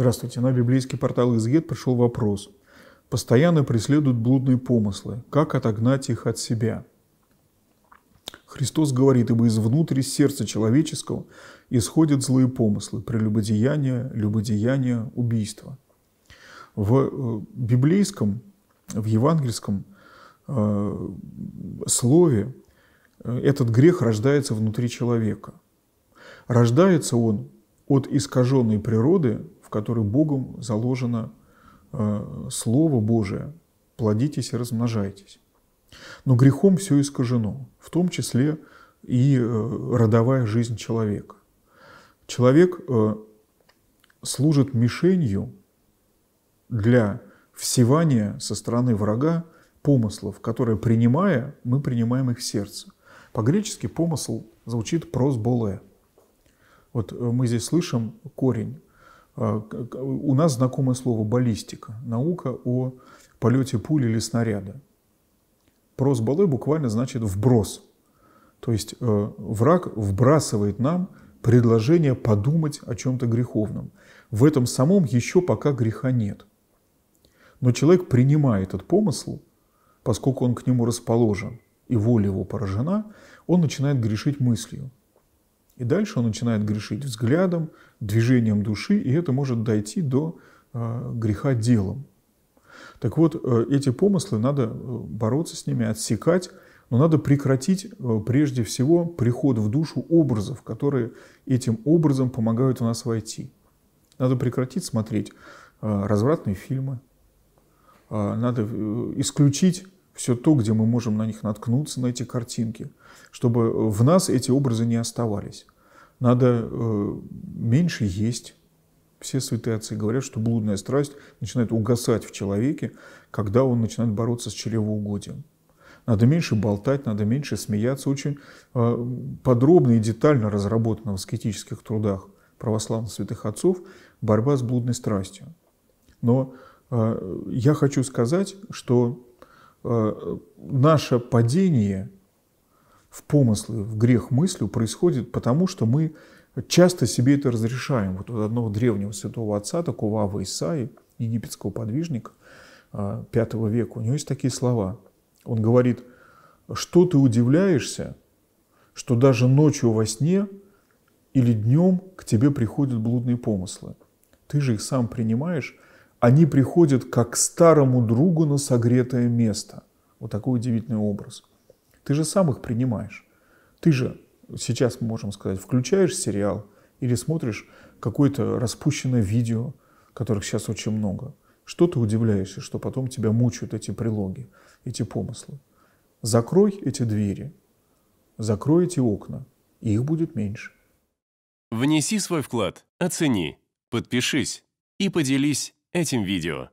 Здравствуйте. На библейский портал «Изгет» пришел вопрос. Постоянно преследуют блудные помыслы. Как отогнать их от себя? Христос говорит, ибо из внутри сердца человеческого исходят злые помыслы, прелюбодеяние, любодеяние, убийство. В э, библейском, в евангельском э, слове э, этот грех рождается внутри человека. Рождается он от искаженной природы в которой Богом заложено э, Слово Божие «плодитесь и размножайтесь». Но грехом все искажено, в том числе и э, родовая жизнь человека. Человек э, служит мишенью для всевания со стороны врага помыслов, которые, принимая, мы принимаем их в сердце. По-гречески помысл звучит «просболе». Вот мы здесь слышим корень а, у нас знакомое слово «баллистика» — наука о полете пули или снаряда. Просбалы буквально значит «вброс». То есть э, враг вбрасывает нам предложение подумать о чем-то греховном. В этом самом еще пока греха нет. Но человек принимает этот помысл, поскольку он к нему расположен, и воля его поражена, он начинает грешить мыслью – и дальше он начинает грешить взглядом, движением души, и это может дойти до а, греха делом. Так вот, э, эти помыслы надо э, бороться с ними, отсекать, но надо прекратить э, прежде всего приход в душу образов, которые этим образом помогают у нас войти. Надо прекратить смотреть развратные фильмы, надо исключить все то, где мы можем на них наткнуться, на эти картинки, чтобы в нас эти образы не оставались. Надо э, меньше есть. Все святые отцы говорят, что блудная страсть начинает угасать в человеке, когда он начинает бороться с чревоугодием. Надо меньше болтать, надо меньше смеяться. Очень э, подробно и детально разработано в аскетических трудах православных святых отцов борьба с блудной страстью. Но э, я хочу сказать, что Э, наше падение в помыслы, в грех мыслью происходит потому, что мы часто себе это разрешаем. Вот у одного древнего святого отца, такого Ава Исаи, египетского подвижника V э, века, у него есть такие слова. Он говорит, что ты удивляешься, что даже ночью во сне или днем к тебе приходят блудные помыслы. Ты же их сам принимаешь они приходят как к старому другу на согретое место. Вот такой удивительный образ. Ты же сам их принимаешь. Ты же, сейчас мы можем сказать, включаешь сериал или смотришь какое-то распущенное видео, которых сейчас очень много. Что ты удивляешься, что потом тебя мучают эти прилоги, эти помыслы? Закрой эти двери, закрой эти окна, и их будет меньше. Внеси свой вклад, оцени, подпишись и поделись этим видео.